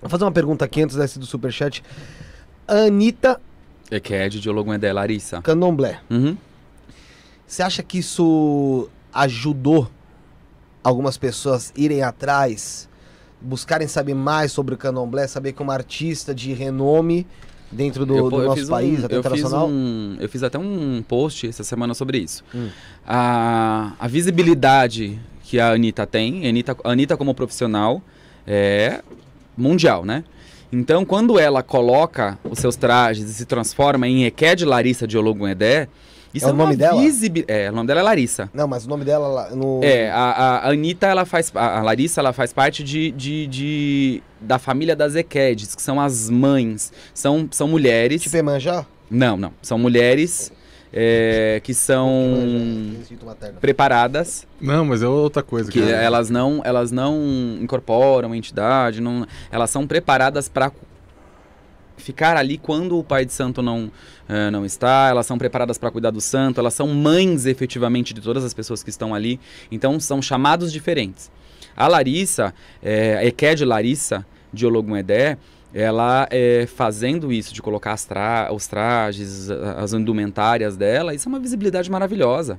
Vou fazer uma pergunta aqui antes desse do superchat. Anitta. É que é de diálogo é Larissa. Candomblé. Uhum. Você acha que isso ajudou algumas pessoas irem atrás, buscarem saber mais sobre o candomblé, saber que é uma artista de renome dentro do, eu, do eu nosso país, um, até eu internacional? Fiz um, eu fiz até um post essa semana sobre isso. Hum. A, a, visibilidade que a Anitta tem, a Anitta, a Anitta como profissional, é mundial, né? Então, quando ela coloca os seus trajes e se transforma em Eked Larissa de Ologunedé, isso é, o é nome dela? Visibil... É, o nome dela é Larissa. Não, mas o nome dela no... É, a, a Anitta, ela faz... A Larissa, ela faz parte de, de, de da família das Ekedes, que são as mães. São, são mulheres... Tipo Emanjá? Não, não. São mulheres é, que são é é? preparadas. Não, mas é outra coisa. Que cara. elas não, elas não incorporam entidade, não, elas são preparadas para ficar ali quando o pai de santo não é, não está, elas são preparadas para cuidar do santo, elas são mães efetivamente de todas as pessoas que estão ali, então são chamados diferentes. A Larissa, é, a Eked Larissa de Ologum Edé, ela é, fazendo isso de colocar tra os trajes, as indumentárias dela, isso é uma visibilidade maravilhosa.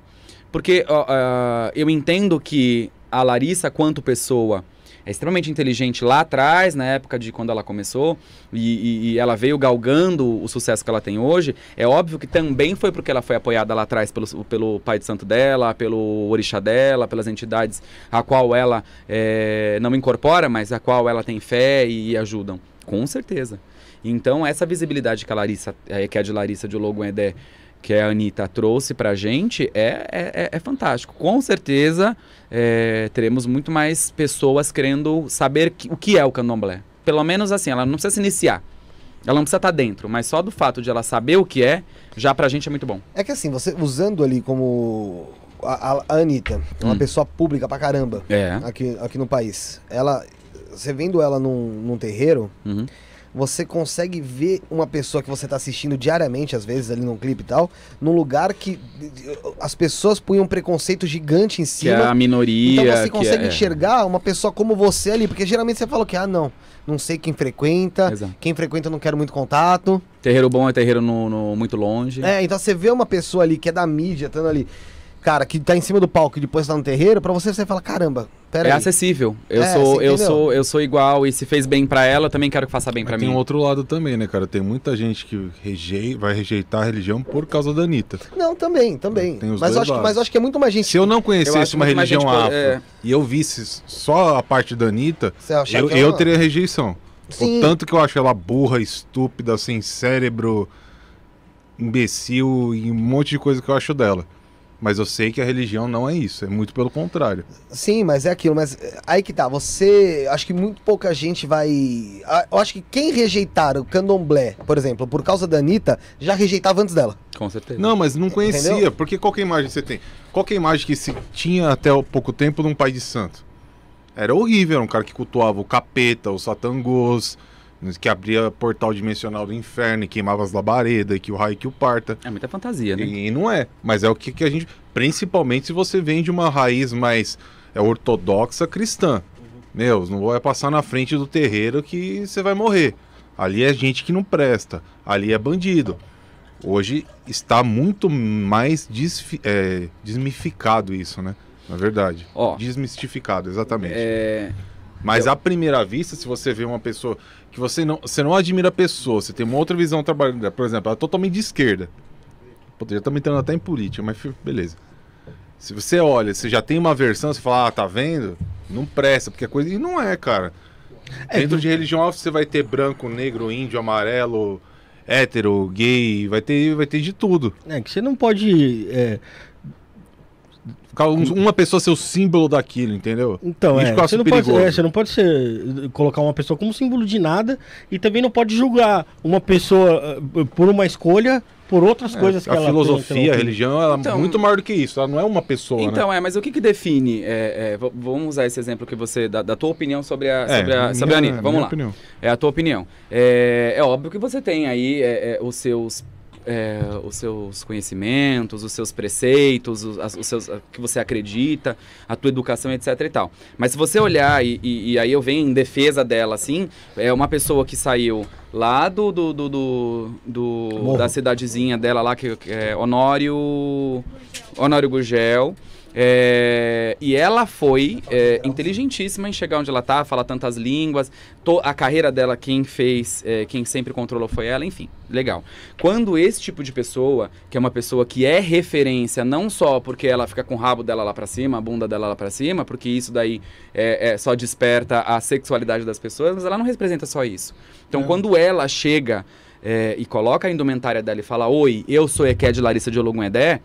Porque ah, eu entendo que a Larissa, quanto pessoa, é extremamente inteligente lá atrás, na época de quando ela começou, e, e, e, ela veio galgando o sucesso que ela tem hoje. É óbvio que também foi porque ela foi apoiada lá atrás pelo, pelo Pai de Santo dela, pelo Orixá dela, pelas entidades a qual ela é, não incorpora, mas a qual ela tem fé e, e ajudam. Com certeza. Então, essa visibilidade que a Larissa, é, que é de Larissa de Loguendé, que a Anitta trouxe pra gente, é, é, é, é fantástico. Com certeza, é, teremos muito mais pessoas querendo saber que, o que é o candomblé. Pelo menos assim, ela não precisa se iniciar. Ela não precisa estar tá dentro, mas só do fato de ela saber o que é, já pra gente é muito bom. É que assim, você usando ali como a, a, a Anitta, uma hum. pessoa pública pra caramba é. aqui, aqui no país, ela você vendo ela num, num terreiro, uhum. você consegue ver uma pessoa que você tá assistindo diariamente, às vezes, ali num clipe e tal, num lugar que as pessoas punham um preconceito gigante em cima. Que é a minoria. Então você consegue é, é... enxergar uma pessoa como você ali, porque geralmente você fala que, ah, não, não sei quem frequenta, Exato. quem frequenta não quero muito contato. Terreiro bom é terreiro no, no, muito longe. É, então você vê uma pessoa ali que é da mídia, estando ali cara, que tá em cima do palco e depois tá no terreiro, para você você fala, caramba, pera É aí. acessível. Eu é, sou eu sou eu sou igual e se fez bem para ela, eu também quero que faça bem para mim. Tem um outro lado também, né, cara? Tem muita gente que rejei, vai rejeitar a religião por causa da Anitta. Não, também, também. Tem os mas dois acho que, mas acho que é muito mais gente. Se eu não conhecesse eu uma religião afro é. e eu visse só a parte da Anitta, eu, é eu teria rejeição. Sim. O tanto que eu acho ela burra, estúpida, sem cérebro, imbecil e um monte de coisa que eu acho dela. Mas eu sei que a religião não é isso, é muito pelo contrário. Sim, mas é aquilo, mas aí que tá, você, acho que muito pouca gente vai, eu acho que quem rejeitar o Candomblé, por exemplo, por causa da Anitta, já rejeitava antes dela. Com certeza. Não, mas não conhecia, Entendeu? porque qual é a imagem que você tem? Qual é a imagem que se tinha até pouco tempo de um pai de santo? Era horrível, era um cara que cultuava o capeta, o satangos, que abria portal dimensional do inferno e queimava as labaredas, e que o raio que o parta. É muita fantasia, né? E, e não é. Mas é o que, que, a gente. Principalmente se você vem de uma raiz mais é, ortodoxa cristã. Uhum. Meu, não vai passar na frente do terreiro que você vai morrer. Ali é gente que não presta. Ali é bandido. Hoje está muito mais é, desmificado isso, né? Na verdade. Ó, Desmistificado, exatamente. É mas eu... à primeira vista, se você vê uma pessoa que você não, você não admira a pessoa, você tem uma outra visão trabalhando, por exemplo, ela é totalmente de esquerda. Poderia estar entrando até em política, mas beleza. Se você olha, você já tem uma versão, você fala, ah, tá vendo? Não presta, porque é coisa. E não é, cara. É, Dentro de religião você vai ter branco, negro, índio, amarelo, hétero, gay, vai ter, vai ter de tudo. É que você não pode. É uma pessoa ser o símbolo daquilo, entendeu? Então, é, você, não pode, é, você não pode ser, eh, colocar uma pessoa como símbolo de nada e também não pode julgar uma pessoa eh, por uma escolha por outras é, coisas que a ela filosofia, tem, a religião, ela é então, é muito maior do que isso. Ela não é uma pessoa. Então né? é, mas o que, que define? É, é, vamos usar esse exemplo que você da, da tua opinião sobre a é, sobre a, minha, sobre a Anitta. Vamos lá. Opinião. É a tua opinião. É, é óbvio que você tem aí os seus é, os seus conhecimentos, os seus preceitos, os, os seus que você acredita, a tua educação, etc e tal. Mas se você olhar e, e, e aí eu venho em defesa dela, assim, é uma pessoa que saiu lá do, do, do, do, do da cidadezinha dela lá que é Honório Honório Gurgel é, e ela foi é, inteligentíssima em chegar onde ela tá, falar tantas línguas. To, a carreira dela, quem fez, é, quem sempre controlou foi ela, enfim, legal. Quando esse tipo de pessoa, que é uma pessoa que é referência, não só porque ela fica com o rabo dela lá pra cima, a bunda dela lá pra cima, porque isso daí é, é, só desperta a sexualidade das pessoas, mas ela não representa só isso. Então, quando ela chega é, e coloca a indumentária dela e fala: Oi, eu sou Eked Larissa de Ologunedé. Edé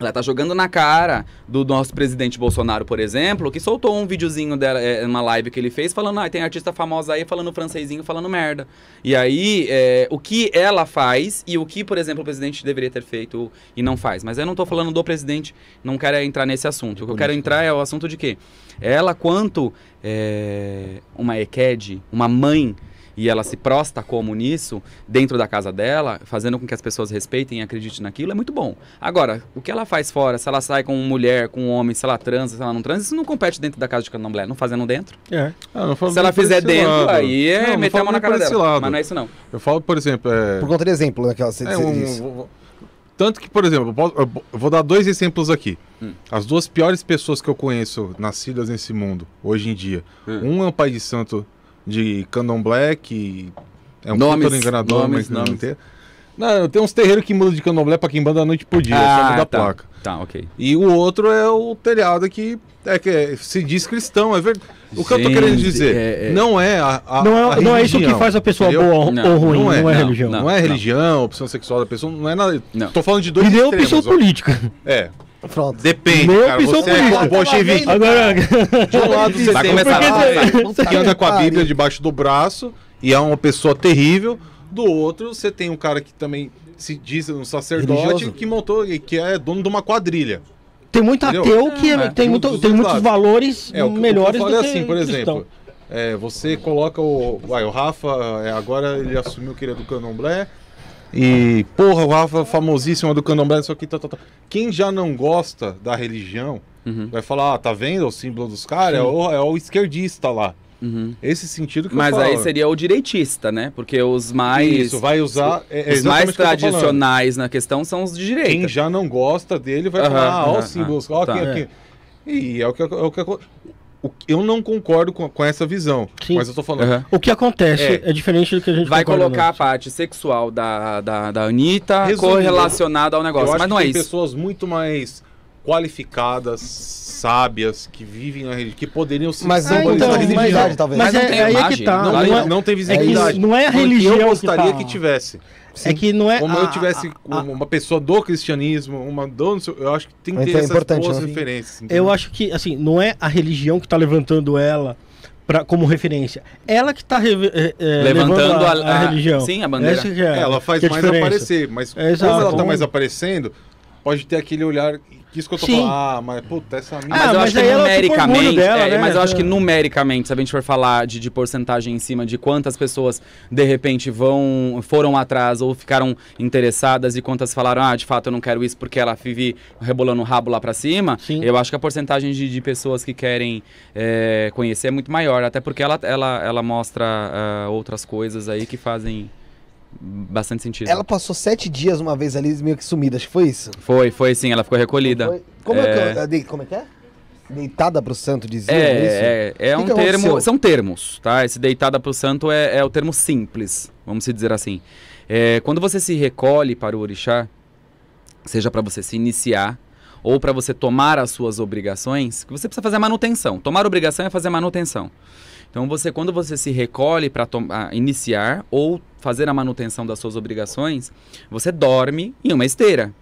ela tá jogando na cara do nosso presidente Bolsonaro, por exemplo, que soltou um videozinho dela, é, uma live que ele fez, falando, ah, tem artista famosa aí falando francesinho, falando merda. E aí, é, o que ela faz e o que, por exemplo, o presidente deveria ter feito e não faz. Mas eu não tô falando do presidente, não quero entrar nesse assunto. O que eu quero entrar é o assunto de que ela, quanto é, uma ECAD, uma mãe e ela se prosta como nisso, dentro da casa dela, fazendo com que as pessoas respeitem e acreditem naquilo, é muito bom. Agora, o que ela faz fora, se ela sai com mulher, com homem, se ela transa, se ela não transa, isso não compete dentro da casa de candomblé, não fazendo dentro. É. Ah, se ela fizer dentro, lado. aí é não, meter não a mão na cara dela. Lado. Mas não é isso não. Eu falo, por exemplo... É... Por conta de exemplo, né, que ela, você, é, um, tanto que, por exemplo, eu, eu, vou dar dois exemplos aqui. Hum. As duas piores pessoas que eu conheço nascidas nesse mundo, hoje em dia. Hum. Um é um pai de santo de candomblé, que é um nomes, puta enganador, nomes, mas não Inteiro. Não, tem uns terreiros que mudam de candomblé pra quem banda a noite por dia, ah, é só muda tá. placa. Tá, ok. E o outro é o telhado que é que é, se diz cristão, é verdade. O que Gente, eu tô querendo dizer é, é... não é a, a não é, a religião, não é isso que faz a pessoa entendeu? boa ou, não, ou ruim, não é, não é não, religião. Não, é religião, opção sexual da pessoa, não é nada. Não. Tô falando de dois e extremos. E opção é ó. política. É. Pronto. Depende, Meu cara. Você é bolchevique. Agora, de um lado você vai começar lá, que anda com a Bíblia debaixo do braço e é uma pessoa terrível. Do outro, você tem um cara que também se diz um sacerdote Religioso. que montou que é dono de uma quadrilha. Tem muito ateu que é, é tem, muito, tem muitos valores é, o, melhores o que eu do é que assim, por exemplo. É, você coloca o. Vai, o Rafa, é, agora ele assumiu que ele é do candomblé. E, porra, o Rafa é famosíssima é do candomblé, só que tá, tá, tá. Quem já não gosta da religião uhum. vai falar, ah, tá vendo o símbolo dos caras? É, o, é o esquerdista lá. Uhum. Esse sentido que Mas eu falo. aí seria o direitista, né? Porque os mais. Isso, vai usar. É, os é mais tradicionais na questão são os de direita. Quem já não gosta dele vai uhum, falar, ah, ó, os símbolos, ó, tá, aqui, é. aqui. E é o que, é o que eu não concordo com, com essa visão, Sim. mas eu tô falando. Uhum. O que acontece é, é, diferente do que a gente vai colocar né? a parte sexual da, da, da Anitta Resumindo, correlacionada ao negócio, mas não é isso. pessoas muito mais qualificadas, sábias, que vivem na religião, que poderiam ser mas não, mas, mas, Mas, não é, tem é aí imagem, é que tá. não, não, é, não tem é visibilidade. É não é a religião que eu gostaria que, tá. que tivesse. Sim. É que não é. Como a, eu tivesse a, a, uma pessoa do cristianismo, uma do. Eu acho que tem que ter essas boas né? referências. Entendeu? Eu acho que, assim, não é a religião que está levantando ela. para como referência. Ela que está é, eh, eh, levantando a, religião. Sim, a bandeira. ela faz mais diferença. aparecer, mas como ela está mais aparecendo, pode ter aquele olhar. Que isso que eu tô Sim. falando. Ah, mas puta, essa Mas ah, eu mas acho que numericamente. Dela, é, né? Mas eu acho que numericamente, se a gente for falar de, de porcentagem em cima de quantas pessoas de repente vão foram atrás ou ficaram interessadas e quantas falaram, ah, de fato eu não quero isso porque ela vive rebolando o rabo lá pra cima, Sim. eu acho que a porcentagem de, de pessoas que querem é, conhecer é muito maior. Até porque ela, ela, ela mostra uh, outras coisas aí que fazem bastante sentido. Ela passou sete dias uma vez ali, meio que sumida, acho que foi isso? Foi, foi sim, ela ficou recolhida. Foi... Como, é... É que, como é que é? Deitada santo, dizia é, é, É, é um termo, são termos, tá? Esse deitada para o santo é, é o termo simples, vamos dizer assim. É, quando você se recolhe para o orixá, seja para você se iniciar ou para você tomar as suas obrigações, que você precisa fazer a manutenção. Tomar obrigação é fazer manutenção. Então você quando você se recolhe para iniciar ou fazer a manutenção das suas obrigações, você dorme em uma esteira.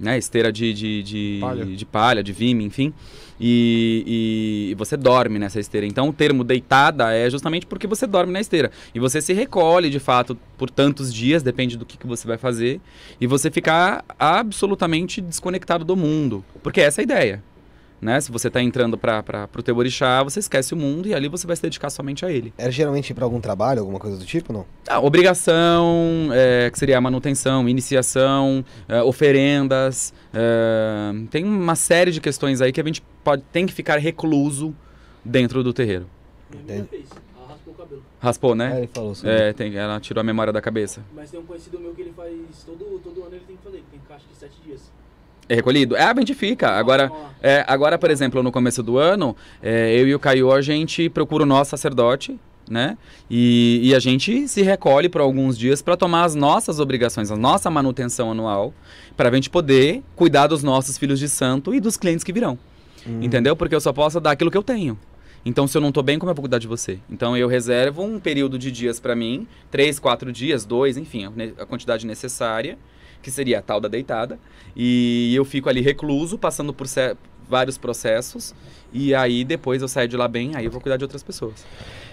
Né, esteira de, de, de, palha. de, palha, de vime, enfim. E, e, você dorme nessa esteira. Então, o termo deitada é justamente porque você dorme na esteira. E você se recolhe, de fato, por tantos dias, depende do que, que você vai fazer. E você fica absolutamente desconectado do mundo. Porque essa é a ideia. Né? Se você está entrando para o teu orixá, você esquece o mundo e ali você vai se dedicar somente a ele. Era geralmente para algum trabalho, alguma coisa do tipo, não? Ah, obrigação, é, que seria a manutenção, iniciação, é, oferendas. É, tem uma série de questões aí que a gente pode, tem que ficar recluso dentro do terreiro. Entendi. Ela raspou o cabelo. Raspou, né? É, ele falou É, tem, ela tirou a memória da cabeça. Mas tem um conhecido meu que ele faz. Todo, todo ano ele tem que fazer, ele tem caixa de sete dias. É recolhido? É, a gente fica. Agora, é, agora, por exemplo, no começo do ano, é, eu e o Caio, a gente procura o nosso sacerdote, né? E, e a gente se recolhe por alguns dias para tomar as nossas obrigações, a nossa manutenção anual, para a gente poder cuidar dos nossos filhos de santo e dos clientes que virão. Hum. Entendeu? Porque eu só posso dar aquilo que eu tenho. Então, se eu não estou bem, como eu vou cuidar de você? Então, eu reservo um período de dias para mim, três, quatro dias, dois, enfim, a quantidade necessária que seria a tal da deitada. E eu fico ali recluso, passando por vários processos. E aí depois eu saio de lá bem, aí eu vou cuidar de outras pessoas.